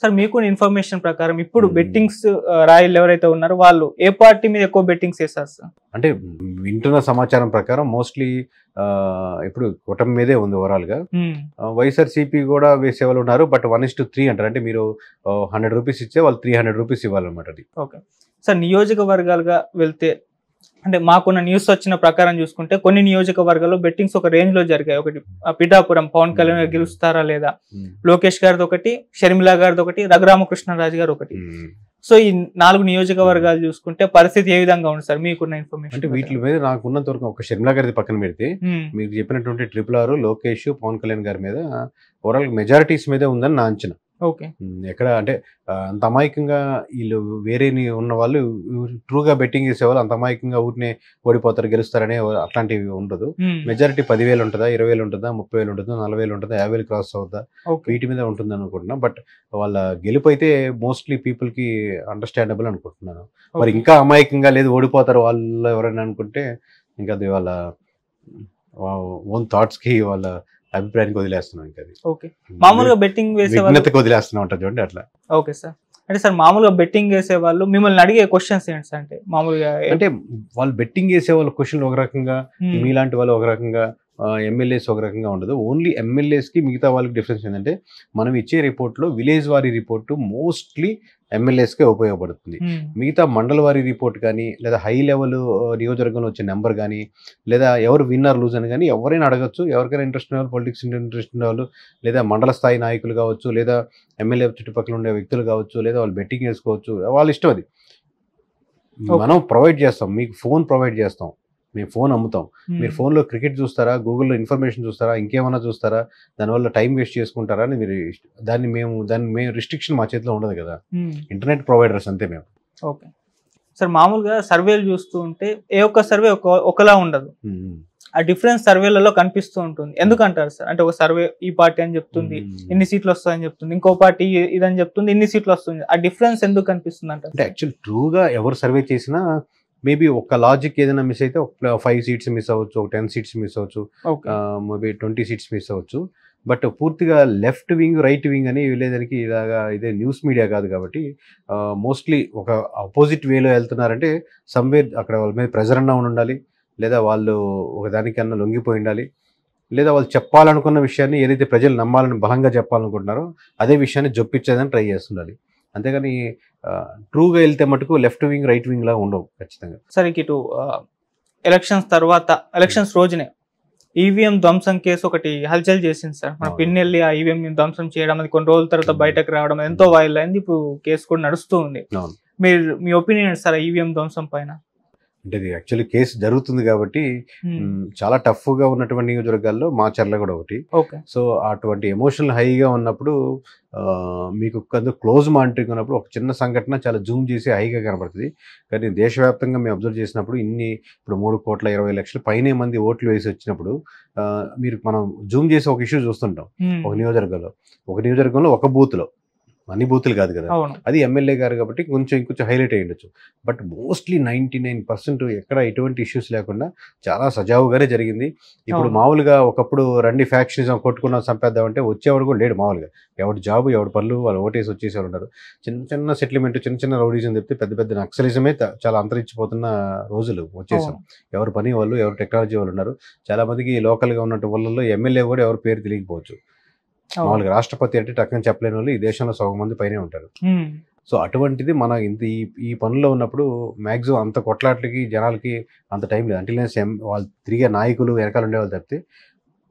Sir మీకు information ప్రకారం ఇప్పుడు బెట్టింగ్స్ రాయలు ఎవరైతే ఉన్నారో వాళ్ళు ఏ పార్టీ మీద ఎక్కువ బెట్టింగ్స్ వేస్తారు సార్ అంటే వింటున్న సమాచారం ప్రకారం మోస్ట్లీ ఇప్పుడు కుటుంబం మీదే ఉంది ఓవరాల్ గా వైఎస్ఆర్సీపీ కూడా వేసే వాళ్ళు ఉన్నారు but one is to three అంటారు అంటే మీరు హండ్రెడ్ రూపీస్ ఇచ్చే వాళ్ళు త్రీ హండ్రెడ్ రూపీస్ ఇవ్వాలన్నమాట అది ఓకే సార్ నియోజకవర్గాలుగా వెళ్తే అంటే మాకున్న న్యూస్ వచ్చిన ప్రకారం చూసుకుంటే కొన్ని నియోజకవర్గాల్లో బెట్టింగ్స్ ఒక రేంజ్ లో జరిగాయి ఒకటి పిఠాపురం పవన్ కళ్యాణ్ గారు గెలుస్తారా లేదా లోకేష్ గారిది ఒకటి షర్మిలా గారిది ఒకటి రఘురామకృష్ణరాజు గారు ఒకటి సో ఈ నాలుగు నియోజకవర్గాలు చూసుకుంటే పరిస్థితి ఏ విధంగా ఉంది సార్ మీకున్న ఇన్ఫర్మేషన్ అంటే వీటి మీద నాకు వరకు ఒక షర్మిలా గారిది పక్కన పెడితే మీకు చెప్పినటువంటి ట్రిపుల్ ఆరు లోకేష్ పవన్ కళ్యాణ్ గారి మీద ఓవరాల్ మెజారిటీస్ మీద ఉందని నా అంచనా ఓకే ఎక్కడ అంటే అంత అమాయకంగా వీళ్ళు వేరే ఉన్న వాళ్ళు ట్రూగా బెట్టింగ్ చేసేవాళ్ళు అంత అమాయకంగా ఊరినే ఓడిపోతారు గెలుస్తారనే అట్లాంటివి ఉండదు మెజారిటీ పదివేలు ఉంటుందా ఇరవై వేలు ఉంటుందా ముప్పై వేలు ఉంటుందా నలభై వేలు ఉంటుందా యాభై వేలు క్రాస్ అవుతుందా వీటి మీద ఉంటుంది అనుకుంటున్నా బట్ వాళ్ళ గెలుపు అయితే మోస్ట్లీ పీపుల్ కి అండర్స్టాండబుల్ అనుకుంటున్నాను మరి ఇంకా అమాయకంగా లేదు ఓడిపోతారు వాళ్ళు ఎవరైనా అనుకుంటే ఇంకా అది వాళ్ళ ఓన్ థాట్స్కి వాళ్ళ అభిప్రాయానికి వదిలేస్తున్నాం ఇంకా ఓకే మామూలుగా బెట్టింగ్ వేసే విఘ్నతకు వదిలేస్తున్నాం అంటారు చూడండి అట్లా ఓకే సార్ అంటే సార్ మామూలుగా బెట్టింగ్ వేసే వాళ్ళు మిమ్మల్ని అడిగే క్వశ్చన్స్ ఏంటి సార్ అంటే మామూలుగా అంటే వాళ్ళు బెట్టింగ్ వేసే వాళ్ళ క్వశ్చన్లు ఒక రకంగా hmm. మీలాంటి వాళ్ళు ఒక రకంగా ఎమ్మెల్యేస్ ఒక రకంగా ఉండదు ఓన్లీ ఎమ్మెల్యేస్కి మిగతా వాళ్ళకి డిఫరెన్స్ ఏంటంటే మనం ఇచ్చే రిపోర్ట్లో విలేజ్ వారి రిపోర్టు మోస్ట్లీ ఎమ్మెల్యేస్కే ఉపయోగపడుతుంది hmm. మిగతా మండల వారి రిపోర్ట్ కానీ లేదా హై లెవెల్ నియోజకవర్గంలో వచ్చే నెంబర్ కానీ లేదా ఎవరు విన్నర్ లూజ్ అని కానీ ఎవరైనా అడగచ్చు ఎవరికైనా ఇంట్రెస్ట్ ఉన్న వాళ్ళు పొలిటిక్స్ ఇంట్రెస్ట్ ఉన్న వాళ్ళు లేదా మండల స్థాయి నాయకులు కావచ్చు లేదా ఎమ్మెల్యే చుట్టుపక్కల ఉండే వ్యక్తులు కావచ్చు లేదా వాళ్ళు బెట్టింగ్ వేసుకోవచ్చు వాళ్ళ ఇష్టం అది మనం ప్రొవైడ్ చేస్తాం మీకు ఫోన్ ప్రొవైడ్ చేస్తాం మేము ఫోన్ అమ్ముతాం మీరు ఫోన్లో క్రికెట్ చూస్తారా గూగుల్లో ఇన్ఫర్మేషన్ చూస్తారా ఇంకేమైనా చూస్తారా దానివల్ల టైం వేస్ట్ చేసుకుంటారా అని మీరు దాన్ని మేము దాన్ని మేము రిస్ట్రిక్షన్ మా చేతిలో ఉండదు కదా ఇంటర్నెట్ ప్రొవైడర్స్ అంతే మేము ఓకే సార్ మామూలుగా సర్వేలు చూస్తూ ఉంటే ఏ ఒక్క సర్వే ఒక ఒకలా ఉండదు ఆ డిఫరెన్స్ సర్వేలలో కనిపిస్తూ ఉంటుంది ఎందుకంటారు సార్ అంటే ఒక సర్వే ఈ పార్టీ అని చెప్తుంది ఇన్ని సీట్లు వస్తాయని చెప్తుంది ఇంకో పార్టీ ఇదని చెప్తుంది ఇన్ని సీట్లు వస్తుంది ఆ డిఫరెన్స్ ఎందుకు కనిపిస్తుంది అంటే యాక్చువల్ ట్రూగా ఎవరు సర్వే చేసినా మేబీ ఒక లాజిక్ ఏదైనా మిస్ అయితే ఒక ఫైవ్ సీట్స్ మిస్ అవ్వచ్చు ఒక టెన్ సీట్స్ మిస్ అవ్వచ్చు మేబీ ట్వంటీ సీట్స్ మిస్ అవ్వచ్చు బట్ పూర్తిగా లెఫ్ట్ వింగ్ రైట్ వింగ్ అని వెళ్ళేదానికి ఇలాగా ఇదే న్యూస్ మీడియా కాదు కాబట్టి మోస్ట్లీ ఒక అపోజిట్ వేలో వెళ్తున్నారంటే సమ్వేర్ అక్కడ వాళ్ళ మీద ప్రెజర్ అన్నా ఉండాలి లేదా వాళ్ళు ఒకదానికన్నా లొంగిపోయి ఉండాలి లేదా వాళ్ళు చెప్పాలనుకున్న విషయాన్ని ఏదైతే ప్రజలు నమ్మాలని బలంగా చెప్పాలనుకుంటున్నారో అదే విషయాన్ని జొప్పించేదని ట్రై చేస్తుండాలి అంతేగాని ట్రూగా వెళ్తే మటుకు లెఫ్ట్ వింగ్ రైట్ వింగ్ లా ఉండవు ఖచ్చితంగా సార్ ఇటు ఎలక్షన్స్ తర్వాత ఎలక్షన్స్ రోజునే ఈవీఎం e ధ్వంసం కేసు ఒకటి హల్చల్ చేసింది సార్ మన పిన్నెల్లి ఆ ఈవీఎం e ధ్వంసం చేయడం అది కొన్ని రోజుల తర్వాత బయటకు రావడం ఎంతో వాయిల్ అయింది ఇప్పుడు కేసు కూడా నడుస్తూ ఉంది మీరు మీ ఒపీనియన్ సార్ ఈవీఎం e ధ్వంసం పైన అంటే ఇది యాక్చువల్లీ కేసు జరుగుతుంది కాబట్టి hmm. చాలా టఫ్ గా ఉన్నటువంటి నియోజకవర్గాల్లో మా చర్ల కూడా ఒకటి సో అటువంటి ఎమోషనల్ హైగా ఉన్నప్పుడు మీకు కొంచెం క్లోజ్ మానిటరింగ్ ఉన్నప్పుడు ఒక చిన్న సంఘటన చాలా జూమ్ చేసి హైగా కనబడుతుంది కానీ దేశవ్యాప్తంగా మేము అబ్జర్వ్ చేసినప్పుడు ఇన్ని ఇప్పుడు మూడు కోట్ల ఇరవై లక్షల పైన మంది ఓట్లు వేసి వచ్చినప్పుడు మీరు మనం జూమ్ చేసి ఒక ఇష్యూ చూస్తుంటాం hmm. ఒక నియోజకవర్గంలో ఒక నియోజకవర్గంలో ఒక బూత్లో అన్ని బూతులు కాదు కదా అది ఎమ్మెల్యే గారు కాబట్టి కొంచెం ఇంకొంచెం హైలైట్ అయ్యి ఉండొచ్చు but mostly ninety nine percent ఎక్కడ ఎటువంటి ఇష్యూస్ లేకుండా చాలా సజావుగానే జరిగింది ఇప్పుడు మామూలుగా ఒకప్పుడు రండి ఫ్యాక్షనిజం కొట్టుకున్నాం సంపేద్దామంటే వచ్చేవాడు కూడా లేడు మామూలుగా ఎవడు జాబు ఎవడు పనులు వాళ్ళు ఓటేసి వచ్చేసేవాళ్ళు ఉన్నారు చిన్న చిన్న సెటిల్మెంట్ చిన్న చిన్న రౌడీజం చెప్తే పెద్ద పెద్ద నక్సలిజమే చాలా అంతరించిపోతున్న రోజులు వచ్చేసాం ఎవరు పని వాళ్ళు ఎవరు టెక్నాలజీ వాళ్ళు ఉన్నారు చాలా మందికి లోకల్గా ఉన్నట్టు వాళ్ళలో ఎమ్మెల్యే కూడా ఎవరు పేరు తెలియకపోవచ్చు మామూలుగా రాష్ట్రపతి అంటే టక్కని చెప్పలేని వాళ్ళు ఈ దేశంలో సగం మంది పైనే ఉంటారు సో అటువంటిది మన ఇంత ఈ ఈ పనుల్లో ఉన్నప్పుడు మ్యాక్సిమం అంత కొట్లాట్లకి జనాలకి అంత టైం లేదు అంటే వాళ్ళు తిరిగే నాయకులు వెనకాల ఉండేవాళ్ళు తప్పితే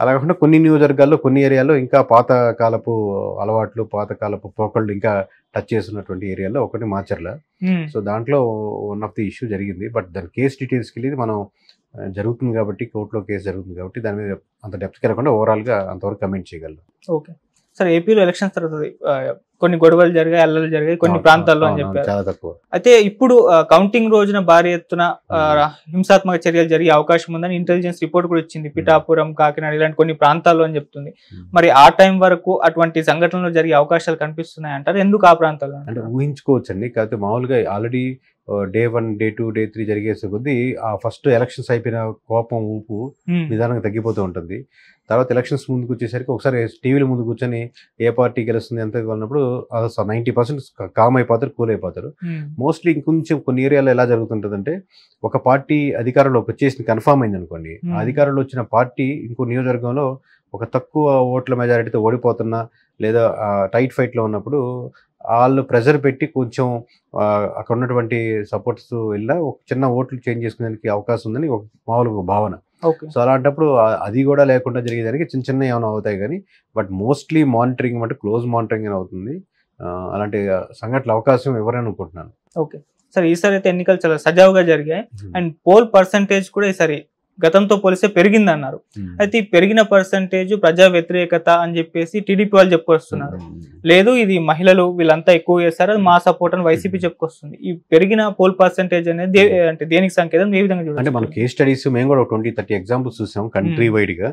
అలా కాకుండా కొన్ని నియోజకవర్గాల్లో కొన్ని ఏరియాలో ఇంకా పాత కాలపు అలవాట్లు పాత కాలపు పోకళ్ళు ఇంకా టచ్ చేస్తున్నటువంటి ఏరియాలో ఒకటి మాచర్ల సో దాంట్లో వన్ ఆఫ్ ది ఇష్యూ జరిగింది బట్ దాని కేసు డీటెయిల్స్కి వెళ్ళి మనం జరుగుతుంది కాబట్టి కోర్టులో కేసు జరుగుతుంది కాబట్టి దాని మీద అంత డెప్త్కి వెళ్ళకుండా ఓవరాల్గా అంతవరకు కమెంట్ చేయగలరు ఓకే సార్ ఏపీలో ఎలక్షన్స్ తర్వాత కొన్ని గొడవలు జరిగాయి అల్లలు జరిగాయి కొన్ని ప్రాంతాల్లో అని చెప్పారు చాలా తక్కువ అయితే ఇప్పుడు కౌంటింగ్ రోజున భారీ ఎత్తున హింసాత్మక చర్యలు జరిగే అవకాశం ఉందని ఇంటెలిజెన్స్ రిపోర్ట్ కూడా ఇచ్చింది పిఠాపురం కాకినాడ ఇలాంటి కొన్ని ప్రాంతాల్లో అని చెప్తుంది మరి ఆ టైం వరకు అటువంటి సంఘటనలు జరిగే అవకాశాలు కనిపిస్తున్నాయి అంటారు ఎందుకు ఆ ప్రాంతాల్లో అంటే ఊహించుకోవచ్చండి కాకపోతే మామూలుగా already day one day two day three జరిగేసే కొద్దీ ఆ ఫస్ట్ ఎలక్షన్స్ అయిపోయిన కోపం ఊపు నిదానంగా తగ్గిపోతూ ఉంటుంది తర్వాత ఎలక్షన్స్ ముందుకు వచ్చేసరికి ఒకసారి టీవీల ముందు కూర్చొని ఏ పార్టీ గెలుస్తుంది ఎంత వెళ్ళినప్పుడు నైంటీ పర్సెంట్ కామ్ అయిపోతారు కూల్ అయిపోతారు మోస్ట్లీ ఇంకొంచెం కొన్ని ఏరియాలో ఎలా అంటే ఒక పార్టీ అధికారంలో వచ్చేసింది కన్ఫామ్ అయింది అనుకోండి ఆ అధికారంలో వచ్చిన పార్టీ ఇంకో నియోజకవర్గంలో ఒక తక్కువ ఓట్ల మెజారిటీతో ఓడిపోతున్నా లేదా టైట్ ఫైట్లో ఉన్నప్పుడు వాళ్ళు ప్రెజర్ పెట్టి కొంచెం అక్కడ ఉన్నటువంటి సపోర్ట్స్ వెళ్ళినా ఒక చిన్న ఓట్లు చేంజ్ చేసుకునేందుకు అవకాశం ఉందని ఒక మామూలు భావన సో అలాంటప్పుడు అది కూడా లేకుండా జరిగేదానికి చిన్న చిన్న ఏమైనా అవుతాయి కానీ బట్ మోస్ట్లీ మానిటరింగ్ అంటే క్లోజ్ మానిటరింగ్ అని అవుతుంది అలాంటి సంఘటన అవకాశం ఎవరైనా అనుకుంటున్నాను ఓకే సార్ ఈసారి అయితే ఎన్నికలు చాలా సజావుగా జరిగాయి అండ్ పోల్ పర్సంటేజ్ కూడా ఈసారి గతంతో పోలిస్తే పెరిగిందన్నారు అయితే ఈ పెరిగిన పర్సంటేజ్ ప్రజా వ్యతిరేకత అని చెప్పేసి టీడీపీ వాళ్ళు చెప్పుకొస్తున్నారు లేదు ఇది మహిళలు వీళ్ళంతా ఎక్కువ చేస్తారు అది మా సపోర్ట్ అని వైసీపీ చెప్పుకొస్తుంది ఈ పెరిగిన పోల్ పర్సంటేజ్ అనేది అంటే దేనికి సంకేతం ఏ విధంగా అంటే మనం కేస్ స్టడీస్ మేము కూడా ట్వంటీ థర్టీ ఎగ్జాంపుల్స్ చూసాం కంట్రీ వైడ్ గా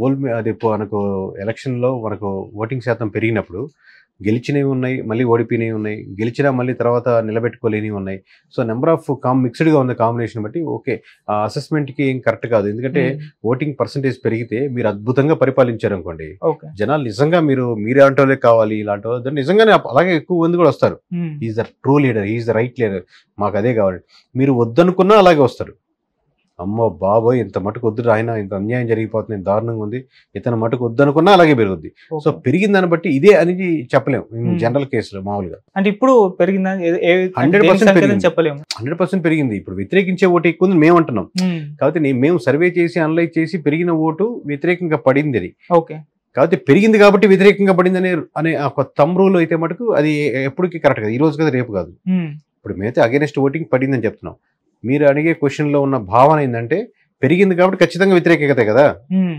పోల్ అది మనకు ఎలక్షన్ లో మనకు ఓటింగ్ శాతం పెరిగినప్పుడు గెలిచినవి ఉన్నాయి మళ్ళీ ఓడిపోయినవి ఉన్నాయి గెలిచినా మళ్ళీ తర్వాత నిలబెట్టుకోలేనివి ఉన్నాయి సో నెంబర్ ఆఫ్ కామ్ మిక్స్డ్గా ఉంది కాంబినేషన్ బట్టి ఓకే ఆ అసెస్మెంట్కి ఏం కరెక్ట్ కాదు ఎందుకంటే ఓటింగ్ hmm. పర్సంటేజ్ పెరిగితే మీరు అద్భుతంగా పరిపాలించారు అనుకోండి జనాలు నిజంగా మీరు మీరే అంటోలే కావాలి ఇలాంటి వాళ్ళు నిజంగానే అలాగే ఎక్కువ మంది కూడా వస్తారు is the true leader is the right leader మాకు అదే కావాలి మీరు వద్దనుకున్నా అలాగే వస్తారు అమ్మ బాబోయ్ ఇంత మటుకు వద్దు ఆయన ఇంత అన్యాయం జరిగిపోతుంది దారుణంగా ఉంది ఇతను మటుకు వద్దు అనుకున్నా అలాగే పెరుగుద్ది సో పెరిగిందని బట్టి ఇదే అనేది చెప్పలేము జనరల్ కేసులో మామూలుగా అంటే ఇప్పుడు హండ్రెడ్ పర్సెంట్ చెప్పలేము హండ్రెడ్ పర్సెంట్ పెరిగింది ఇప్పుడు వ్యతిరేకించే ఓటు ఎక్కువ మేము అంటున్నాం కాబట్టి మేము సర్వే చేసి అనలైజ్ చేసి పెరిగిన ఓటు వ్యతిరేకంగా పడింది అది కాబట్టి పెరిగింది కాబట్టి వ్యతిరేకంగా పడింది అనే అనే ఒక తమ్రూలు అయితే మటుకు అది ఎప్పటికీ కరెక్ట్ కాదు ఈ రోజు కదా రేపు కాదు ఇప్పుడు మేమైతే అగేనెస్ట్ ఓటింగ్ పడిందని చెప్తున్నాం మీరు అడిగే క్వశ్చన్ లో ఉన్న భావన ఏంటంటే పెరిగింది కాబట్టి ఖచ్చితంగా వ్యతిరేకత కదా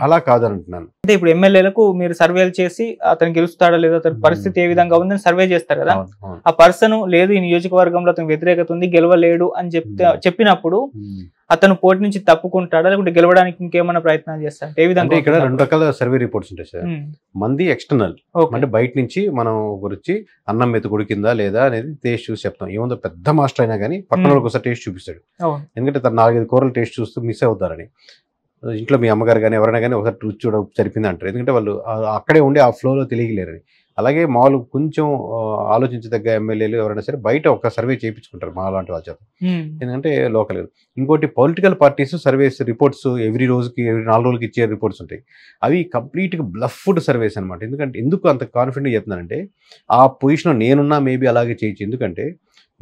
అలా కాదు అంటే ఇప్పుడు ఎమ్మెల్యేలకు మీరు సర్వేలు చేసి అతను గెలుస్తాడా లేదా అతని పరిస్థితి ఏ విధంగా ఉందని సర్వే చేస్తారు కదా ఆ పర్సన్ లేదు ఈ నియోజకవర్గంలో అతను వ్యతిరేకత ఉంది గెలవలేడు అని చెప్తే చెప్పినప్పుడు అతను పోటీ నుంచి తప్పుకుంటాడా లేకుంటే గెలవడానికి ఇంకేమైనా ప్రయత్నాలు చేస్తాడు ఏ విధంగా ఇక్కడ రెండు రకాల సర్వే రిపోర్ట్స్ ఉంటాయి సార్ మంది ఎక్స్టర్నల్ అంటే బయట నుంచి మనం గురించి అన్నం మెతుకుడు కింద లేదా అనేది టేస్ట్ చూసి చెప్తాం ఏముందో పెద్ద మాస్టర్ అయినా కానీ పక్కన ఒకసారి టేస్ట్ చూపిస్తాడు ఎందుకంటే తన నాలుగైదు కూరలు టేస్ట్ చూస్తూ మిస్ అవుతారని ఇంట్లో మీ అమ్మగారు కానీ ఎవరైనా కానీ ఒకసారి రుచి చూడ సరిపోయింది అంటారు ఎందుకంటే వాళ్ళు అక్కడే ఉండి ఆ ఫ్లోలో తెలియలేరని అలాగే మామూలు కొంచెం ఆలోచించదగ్గ ఎమ్మెల్యేలు ఎవరైనా సరే బయట ఒక సర్వే చేయించుకుంటారు మా లాంటి వాళ్ళ చేత ఎందుకంటే లోకల్ ఇంకోటి political parties surveys reports every రోజుకి ఎవరి నాలుగు రోజులకి ఇచ్చే రిపోర్ట్స్ ఉంటాయి అవి కంప్లీట్గా బ్లఫ్డ్ సర్వేస్ అనమాట ఎందుకంటే ఎందుకు అంత కాన్ఫిడెంట్ చెప్తున్నానంటే ఆ పొజిషన్లో నేనున్నా మేబీ అలాగే చేయొచ్చు ఎందుకంటే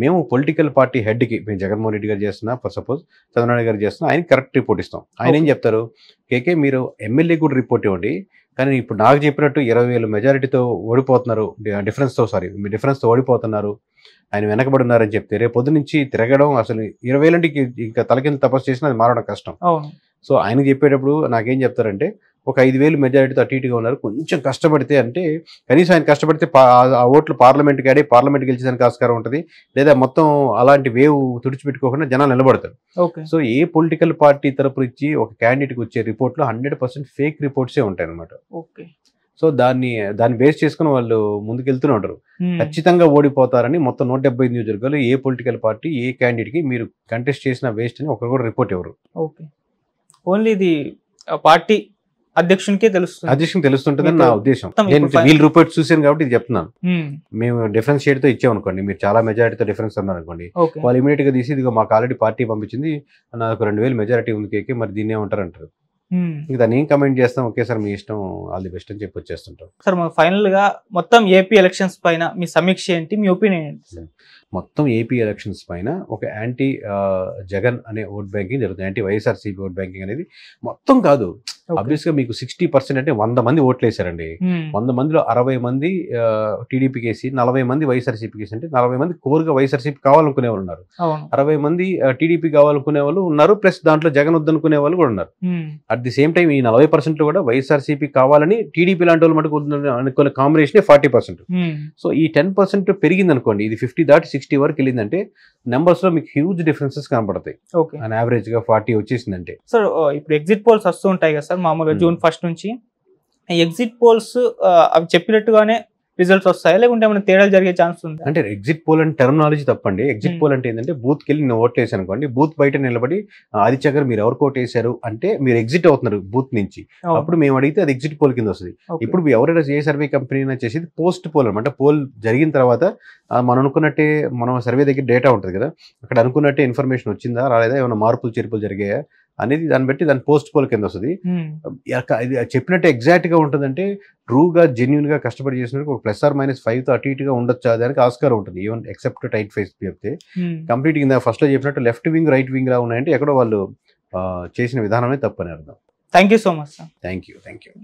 మేము పొలిటికల్ పార్టీ హెడ్కి మేము జగన్మోహన్ రెడ్డి గారు చేస్తున్నా ఫర్ సపోజ్ చంద్రబాబు గారు చేస్తున్నా ఆయన కరెక్ట్ రిపోర్ట్ ఇస్తాం ఆయన ఏం చెప్తారు కేకే మీరు ఎమ్మెల్యే కూడా రిపోర్ట్ ఇవ్వండి కానీ ఇప్పుడు నాకు చెప్పినట్టు ఇరవై వేలు మెజారిటీతో ఓడిపోతున్నారు డిఫరెన్స్తో సారీ డిఫరెన్స్తో ఓడిపోతున్నారు ఆయన వెనకబడి ఉన్నారని చెప్తే రేపు పొద్దు నుంచి తిరగడం అసలు ఇరవై వేలంటే ఇంకా తలకింద తపస్సు చేసినా అది మారడం కష్టం సో ఆయన చెప్పేటప్పుడు నాకేం చెప్తారంటే ఒక ఐదు వేలు మెజారిటీతో అటు ఇటుగా ఉన్నారు కొంచెం కష్టపడితే అంటే కనీసం ఆయన కష్టపడితే ఆ ఓట్లు పార్లమెంట్కి ఆడే పార్లమెంట్ గెలిచేదానికి ఆస్కారం ఉంటుంది లేదా మొత్తం అలాంటి వేవ్ తుడిచిపెట్టుకోకుండా జనాలు నిలబడతారు సో ఏ పొలిటికల్ పార్టీ తరపు ఇచ్చి ఒక క్యాండిడేట్కి వచ్చే రిపోర్ట్లో హండ్రెడ్ పర్సెంట్ ఫేక్ రిపోర్ట్సే ఉంటాయి అనమాట ఓకే సో దాన్ని దాన్ని బేస్ చేసుకుని వాళ్ళు ముందుకెళ్తూనే ఉంటారు ఖచ్చితంగా ఓడిపోతారని మొత్తం నూట డెబ్బై నియోజకవర్గాలు ఏ పొలిటికల్ పార్టీ ఏ క్యాండిడేట్కి మీరు కంటెస్ట్ చేసిన వేస్ట్ అని ఒకరు రిపోర్ట్ ఇవ్వరు ఓకే ఓన్లీ ఇది పార్టీ అధ్యక్షునికే తెలుస్తుంది అధ్యక్షునికి తెలుస్తుంటదని నా ఉద్దేశం నేను రూపాయలు చూసాను కాబట్టి ఇది చెప్తున్నాను మేము డిఫరెన్స్ షేడ్ తో ఇచ్చాం అనుకోండి మీరు చాలా మెజారిటీతో డిఫరెన్స్ ఉన్నారు అనుకోండి వాళ్ళు ఇమీడియట్ గా తీసి ఇదిగో మాకు ఆల్రెడీ పార్టీ పంపించింది నాకు రెండు వేలు మెజారిటీ ఉంది కేకే మరి దీన్ని ఏమంటారు అంటారు దాన్ని ఏం కమెంట్ చేస్తాం ఒకేసారి మీ ఇష్టం ఆల్ ది బెస్ట్ అని చెప్పి వచ్చేస్తుంటాం సార్ ఫైనల్ గా మొత్తం ఏపీ ఎలక్షన్స్ పైన మీ సమీక్ష ఏంటి మీ ఒపీనియన్ ఏంటి hmm. మొత్తం ఏపీ ఎలక్షన్స్ పైన ఒక యాంటీ జగన్ అనే ఓట్ బ్యాంకింగ్ జరుగుతుంది యాంటీ వైఎస్ఆర్సీపీ ఓట్ బ్యాంకింగ్ అనేది మొత్తం కాదు అబ్వియస్ గా మీకు సిక్స్టీ పర్సెంట్ అంటే వంద మంది ఓట్లు వేశారండి వంద మందిలో అరవై మంది టీడీపీ కేసి నలభై మంది వైఎస్ఆర్సీపీ కేసి అంటే నలభై మంది కోరుగా వైఎస్ఆర్సీపీ కావాలనుకునే వాళ్ళు ఉన్నారు అరవై మంది టీడీపీ కావాలనుకునే వాళ్ళు ఉన్నారు ప్లస్ దాంట్లో జగన్ వద్దనుకునే వాళ్ళు కూడా ఉన్నారు అట్ ది సేమ్ టైం ఈ నలభై పర్సెంట్ కూడా వైఎస్ఆర్సీపీ కావాలని టీడీపీ లాంటి వాళ్ళు మటుకు అనుకునే కాంబినేషన్ ఫార్టీ పర్సెంట్ సో ఈ టెన్ పర్సెంట్ పెరిగింది అనుకోండి ఇది ఫిఫ్టీ దాటి సిక్స్టీ వరకు వెళ్ళిందంటే నెంబర్స్ లో మీకు హ్యూజ్ డిఫరెన్సెస్ కనబడతాయి ఓకే అండ్ యావరేజ్ గా ఫార్టీ వచ్చేసిందంటే సార్ uh, ఇప్పుడు ఎగ్జిట్ పోల్స్ వస్తూ ఉంటాయి కదా సార్ మామూలుగా hmm. జూన్ ఫస్ట్ నుంచి ఎగ్జిట్ పోల్స్ uh, అవి చెప్పినట్టుగానే రిజల్ట్స్ వస్తాయి లేకుంటే ఏమైనా తేడాలు జరిగే ఛాన్స్ ఉంది అంటే ఎగ్జిట్ పోల్ అంటే టెర్మినాలజీ తప్పండి ఎగ్జిట్ పోల్ hmm. అంటే ఏంటంటే బూత్కి వెళ్ళి నేను ఓట్లు వేసాను అనుకోండి బూత్ బయట నిలబడి ఆది చక్కర మీరు ఎవరికి ఓట్ వేశారు అంటే మీరు ఎగ్జిట్ అవుతున్నారు బూత్ నుంచి అప్పుడు మేము అడిగితే అది ఎగ్జిట్ పోల్ కింద వస్తుంది ఇప్పుడు ఎవరైనా ఏ సర్వే కంపెనీ చేసేది పోస్ట్ పోల్ అనమాట పోల్ జరిగిన తర్వాత మనం అనుకున్నట్టే మనం సర్వే దగ్గర డేటా ఉంటుంది కదా అక్కడ అనుకున్నట్టే ఇన్ఫర్మేషన్ వచ్చిందా రాలేదా ఏమైనా మార్పులు చేర్పులు జరిగాయా అనేది దాన్ని బట్టి దాని పోస్ట్ పోల్ కింద వస్తుంది చెప్పినట్టు ఎగ్జాక్ట్ గా ఉంటుందంటే ట్రూగా జెన్యున్ గా కష్టపడి చేసినట్టు ఒక ప్లస్ ఆర్ మైనస్ ఫైవ్తో అటు ఇటుగా ఉండొచ్చు దానికి ఆస్కారం ఉంటుంది ఈవెన్ ఎక్సెప్ట్ టైట్ ఫేస్ చెప్తే కంప్లీట్ కింద లో చెప్పినట్టు లెఫ్ట్ వింగ్ రైట్ వింగ్ లా ఉన్నాయంటే ఎక్కడో వాళ్ళు చేసిన విధానమే తప్పని అర్థం thank you so much thank you thank you